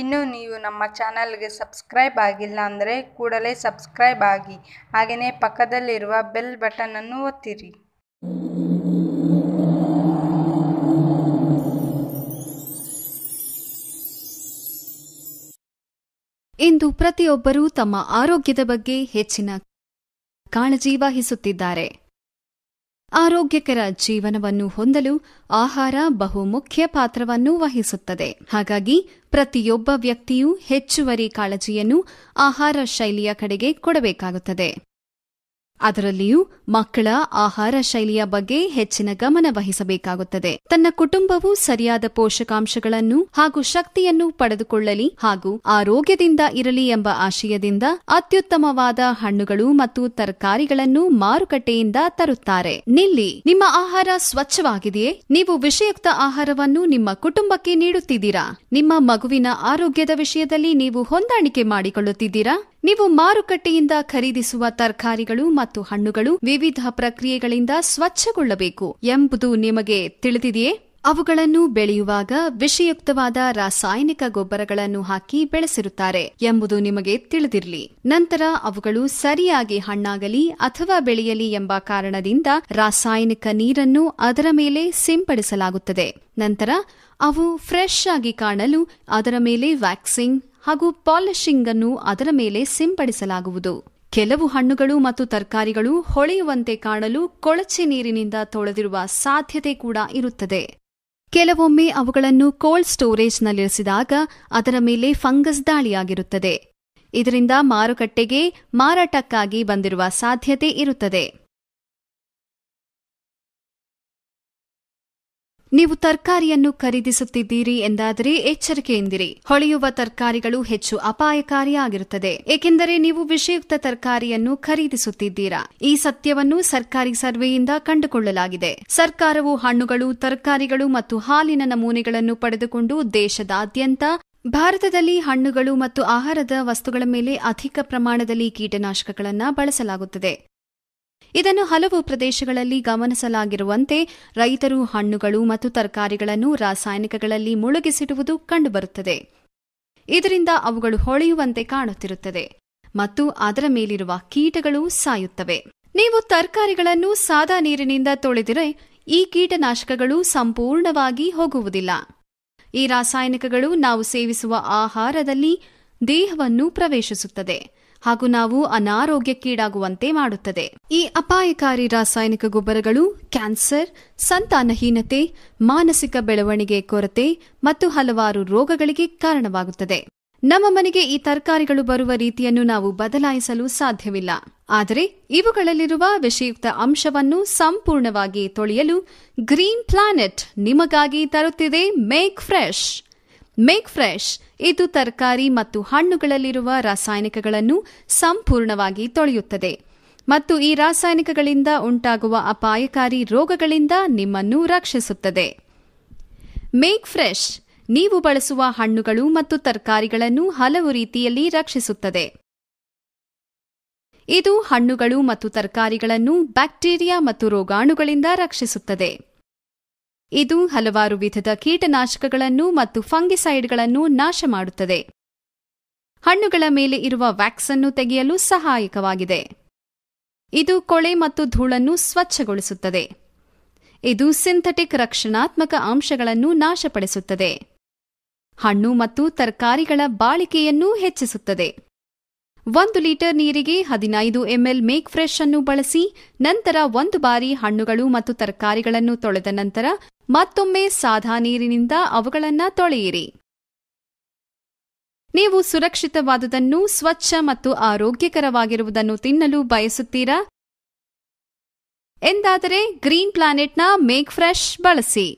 ಇನ್ನು ನೀವು ನಮ್ಮ ಚಾನಲ್ಗೆ ಸಬ್ಸ್ಕ್ರೈಬ್ ಆಗಿಲ್ಲ ಅಂದರೆ ಕೂಡಲೇ ಸಬ್ಸ್ಕ್ರೈಬ್ ಆಗಿ ಹಾಗೆಯೇ ಪಕ್ಕದಲ್ಲಿರುವ ಬೆಲ್ ಬಟನನ್ನು ಒತ್ತಿರಿ ಇಂದು ಪ್ರತಿಯೊಬ್ಬರೂ ತಮ್ಮ ಆರೋಗ್ಯದ ಬಗ್ಗೆ ಹೆಚ್ಚಿನ ಕಾಳಜಿ ವಹಿಸುತ್ತಿದ್ದಾರೆ ಆರೋಗ್ಯಕರ ಜೀವನವನ್ನು ಹೊಂದಲು ಆಹಾರ ಬಹು ಮುಖ್ಯ ಪಾತ್ರವನ್ನು ವಹಿಸುತ್ತದೆ ಹಾಗಾಗಿ ಪ್ರತಿಯೊಬ್ಬ ವ್ಯಕ್ತಿಯೂ ಹೆಚ್ಚುವರಿ ಕಾಳಜಿಯನ್ನು ಆಹಾರ ಶೈಲಿಯ ಕಡೆಗೆ ಕೊಡಬೇಕಾಗುತ್ತದೆ ಅದರಲ್ಲಿಯೂ ಮಕ್ಕಳ ಆಹಾರ ಶೈಲಿಯ ಬಗ್ಗೆ ಹೆಚ್ಚಿನ ಗಮನ ವಹಿಸಬೇಕಾಗುತ್ತದೆ ತನ್ನ ಕುಟುಂಬವು ಸರಿಯಾದ ಪೋಷಕಾಂಶಗಳನ್ನು ಹಾಗೂ ಶಕ್ತಿಯನ್ನು ಪಡೆದುಕೊಳ್ಳಲಿ ಹಾಗೂ ಆರೋಗ್ಯದಿಂದ ಇರಲಿ ಎಂಬ ಆಶಯದಿಂದ ಅತ್ಯುತ್ತಮವಾದ ಹಣ್ಣುಗಳು ಮತ್ತು ತರಕಾರಿಗಳನ್ನು ಮಾರುಕಟ್ಟೆಯಿಂದ ತರುತ್ತಾರೆ ನಿಲ್ಲಿ ನಿಮ್ಮ ಆಹಾರ ಸ್ವಚ್ಛವಾಗಿದೆಯೇ ನೀವು ವಿಷಯುಕ್ತ ಆಹಾರವನ್ನು ನಿಮ್ಮ ಕುಟುಂಬಕ್ಕೆ ನೀಡುತ್ತಿದ್ದೀರಾ ನಿಮ್ಮ ಮಗುವಿನ ಆರೋಗ್ಯದ ವಿಷಯದಲ್ಲಿ ನೀವು ಹೊಂದಾಣಿಕೆ ಮಾಡಿಕೊಳ್ಳುತ್ತಿದ್ದೀರಾ ನೀವು ಮಾರುಕಟ್ಟೆಯಿಂದ ಖರೀದಿಸುವ ತರಕಾರಿಗಳು ಮತ್ತು ಹಣ್ಣುಗಳು ವಿವಿಧ ಪ್ರಕ್ರಿಯೆಗಳಿಂದ ಸ್ವಚ್ಛಗೊಳ್ಳಬೇಕು ಎಂಬುದು ನಿಮಗೆ ತಿಳಿದಿದೆಯೇ ಅವುಗಳನ್ನು ಬೆಳೆಯುವಾಗ ವಿಷಯುಕ್ತವಾದ ರಾಸಾಯನಿಕ ಗೊಬ್ಬರಗಳನ್ನು ಹಾಕಿ ಬೆಳೆಸಿರುತ್ತಾರೆ ಎಂಬುದು ನಿಮಗೆ ತಿಳಿದಿರಲಿ ನಂತರ ಅವುಗಳು ಸರಿಯಾಗಿ ಹಣ್ಣಾಗಲಿ ಅಥವಾ ಬೆಳೆಯಲಿ ಎಂಬ ಕಾರಣದಿಂದ ರಾಸಾಯನಿಕ ನೀರನ್ನು ಅದರ ಮೇಲೆ ಸಿಂಪಡಿಸಲಾಗುತ್ತದೆ ನಂತರ ಅವು ಫ್ರೆಶ್ ಆಗಿ ಕಾಣಲು ಅದರ ಮೇಲೆ ವ್ಯಾಕ್ಸಿಂಗ್ ಹಾಗೂ ಪಾಲಿಶಿಂಗ್ ಅನ್ನು ಅದರ ಮೇಲೆ ಸಿಂಪಡಿಸಲಾಗುವುದು ಕೆಲವು ಹಣ್ಣುಗಳು ಮತ್ತು ತರಕಾರಿಗಳು ಹೊಳೆಯುವಂತೆ ಕಾಣಲು ಕೊಳಚೆ ನೀರಿನಿಂದ ತೊಳೆದಿರುವ ಸಾಧ್ಯತೆ ಕೂಡ ಇರುತ್ತದೆ ಕೆಲವೊಮ್ಮೆ ಅವುಗಳನ್ನು ಕೋಲ್ಡ್ ಸ್ಟೋರೇಜ್ನಲ್ಲಿರಿಸಿದಾಗ ಅದರ ಮೇಲೆ ಫಂಗಸ್ ದಾಳಿಯಾಗಿರುತ್ತದೆ ಇದರಿಂದ ಮಾರುಕಟ್ಟೆಗೆ ಮಾರಾಟಕ್ಕಾಗಿ ಬಂದಿರುವ ಸಾಧ್ಯತೆ ಇರುತ್ತದೆ ನೀವು ತರಕಾರಿಯನ್ನು ಖರೀದಿಸುತ್ತಿದ್ದೀರಿ ಎಂದಾದರೆ ಎಚ್ಚರಿಕೆಯಿಂದಿರಿ ಹೊಳೆಯುವ ತರಕಾರಿಗಳು ಹೆಚ್ಚು ಅಪಾಯಕಾರಿಯಾಗಿರುತ್ತದೆ ಏಕೆಂದರೆ ನೀವು ವಿಷಯುಕ್ತ ತರಕಾರಿಯನ್ನು ಖರೀದಿಸುತ್ತಿದ್ದೀರಾ ಈ ಸತ್ಯವನ್ನು ಸರ್ಕಾರಿ ಸರ್ವೆಯಿಂದ ಕಂಡುಕೊಳ್ಳಲಾಗಿದೆ ಸರ್ಕಾರವು ಹಣ್ಣುಗಳು ತರಕಾರಿಗಳು ಮತ್ತು ಹಾಲಿನ ನಮೂನೆಗಳನ್ನು ಪಡೆದುಕೊಂಡು ದೇಶದಾದ್ಯಂತ ಭಾರತದಲ್ಲಿ ಹಣ್ಣುಗಳು ಮತ್ತು ಆಹಾರದ ವಸ್ತುಗಳ ಮೇಲೆ ಅಧಿಕ ಪ್ರಮಾಣದಲ್ಲಿ ಕೀಟನಾಶಕಗಳನ್ನು ಬಳಸಲಾಗುತ್ತದೆ ಇದನ್ನು ಹಲವು ಪ್ರದೇಶಗಳಲ್ಲಿ ಗಮನಿಸಲಾಗಿರುವಂತೆ ರೈತರು ಹಣ್ಣುಗಳು ಮತ್ತು ತರಕಾರಿಗಳನ್ನು ರಾಸಾಯನಿಕಗಳಲ್ಲಿ ಮುಳುಗಿಸಿಡುವುದು ಕಂಡುಬರುತ್ತದೆ ಇದರಿಂದ ಅವುಗಳು ಹೊಳೆಯುವಂತೆ ಕಾಣುತ್ತಿರುತ್ತದೆ ಮತ್ತು ಅದರ ಮೇಲಿರುವ ಕೀಟಗಳು ಸಾಯುತ್ತವೆ ನೀವು ತರಕಾರಿಗಳನ್ನು ಸಾದಾ ನೀರಿನಿಂದ ತೊಳೆದರೆ ಈ ಕೀಟನಾಶಕಗಳು ಸಂಪೂರ್ಣವಾಗಿ ಹೋಗುವುದಿಲ್ಲ ಈ ರಾಸಾಯನಿಕಗಳು ನಾವು ಸೇವಿಸುವ ಆಹಾರದಲ್ಲಿ ದೇಹವನ್ನು ಪ್ರವೇಶಿಸುತ್ತದೆ ಹಾಗೂ ನಾವು ಅನಾರೋಗ್ಯಕ್ಕೀಡಾಗುವಂತೆ ಮಾಡುತ್ತದೆ ಈ ಅಪಾಯಕಾರಿ ರಾಸಾಯನಿಕ ಗೊಬ್ಬರಗಳು ಕ್ಯಾನ್ಸರ್ ಸಂತಾನಹೀನತೆ ಮಾನಸಿಕ ಬೆಳವಣಿಗೆ ಕೊರತೆ ಮತ್ತು ಹಲವಾರು ರೋಗಗಳಿಗೆ ಕಾರಣವಾಗುತ್ತದೆ ನಮ್ಮ ಮನೆಗೆ ಈ ತರಕಾರಿಗಳು ಬರುವ ರೀತಿಯನ್ನು ನಾವು ಬದಲಾಯಿಸಲು ಸಾಧ್ಯವಿಲ್ಲ ಆದರೆ ಇವುಗಳಲ್ಲಿರುವ ವಿಷಯುಕ್ತ ಅಂಶವನ್ನು ಸಂಪೂರ್ಣವಾಗಿ ತೊಳೆಯಲು ಗ್ರೀನ್ ಪ್ಲಾನೆಟ್ ನಿಮಗಾಗಿ ತರುತ್ತಿದೆ ಮೇಕ್ ಫ್ರೆಶ್ ಮೇಕ್ ಫ್ರೆಶ್ ಇದು ತರಕಾರಿ ಮತ್ತು ಹಣ್ಣುಗಳಲ್ಲಿರುವ ರಾಸಾಯನಿಕಗಳನ್ನು ಸಂಪೂರ್ಣವಾಗಿ ತೊಳೆಯುತ್ತದೆ ಮತ್ತು ಈ ರಾಸಾಯನಿಕಗಳಿಂದ ಉಂಟಾಗುವ ಅಪಾಯಕಾರಿ ರೋಗಗಳಿಂದ ನಿಮ್ಮನ್ನು ರಕ್ಷಿಸುತ್ತದೆ ಮೇಕ್ ಫ್ರೆಶ್ ನೀವು ಬಳಸುವ ಹಣ್ಣುಗಳು ಮತ್ತು ತರಕಾರಿಗಳನ್ನು ಹಲವು ರೀತಿಯಲ್ಲಿ ರಕ್ಷಿಸುತ್ತದೆ ಇದು ಹಣ್ಣುಗಳು ಮತ್ತು ತರಕಾರಿಗಳನ್ನು ಬ್ಯಾಕ್ಟೀರಿಯಾ ಮತ್ತು ರೋಗಾಣುಗಳಿಂದ ರಕ್ಷಿಸುತ್ತದೆ ಇದು ಹಲವಾರು ವಿಧದ ಕೀಟನಾಶಕಗಳನ್ನು ಮತ್ತು ಫಂಗಿಸೈಡ್ಗಳನ್ನು ನಾಶ ಮಾಡುತ್ತದೆ ಹಣ್ಣುಗಳ ಮೇಲೆ ಇರುವ ವ್ಯಾಕ್ಸ್ ಅನ್ನು ತೆಗೆಯಲು ಸಹಾಯಕವಾಗಿದೆ ಇದು ಕೊಳೆ ಮತ್ತು ಧೂಳನ್ನು ಸ್ವಚ್ಛಗೊಳಿಸುತ್ತದೆ ಇದು ಸಿಂಥೆಟಿಕ್ ರಕ್ಷಣಾತ್ಮಕ ಅಂಶಗಳನ್ನು ನಾಶಪಡಿಸುತ್ತದೆ ಹಣ್ಣು ಮತ್ತು ತರಕಾರಿಗಳ ಬಾಳಿಕೆಯನ್ನೂ ಹೆಚ್ಚಿಸುತ್ತದೆ ಒಂದು ಲೀಟರ್ ನೀರಿಗೆ ಹದಿನೈದು ಎಂಎಲ್ ಮೇಕ್ ಫ್ರೆಶ್ ಅನ್ನು ಬಳಸಿ ನಂತರ ಒಂದು ಬಾರಿ ಹಣ್ಣುಗಳು ಮತ್ತು ತರಕಾರಿಗಳನ್ನು ತೊಳೆದ ನಂತರ ಮತ್ತೊಮ್ಮೆ ಸಾಧಾ ನೀರಿನಿಂದ ಅವುಗಳನ್ನು ತೊಳೆಯಿರಿ ನೀವು ಸುರಕ್ಷಿತವಾದುದನ್ನು ಸ್ವಚ್ಛ ಮತ್ತು ಆರೋಗ್ಯಕರವಾಗಿರುವುದನ್ನು ತಿನ್ನಲು ಬಯಸುತ್ತೀರಾ ಎಂದಾದರೆ ಗ್ರೀನ್ ಪ್ಲಾನೆಟ್ನ ಮೇಕ್ ಫ್ರೆಶ್ ಬಳಸಿ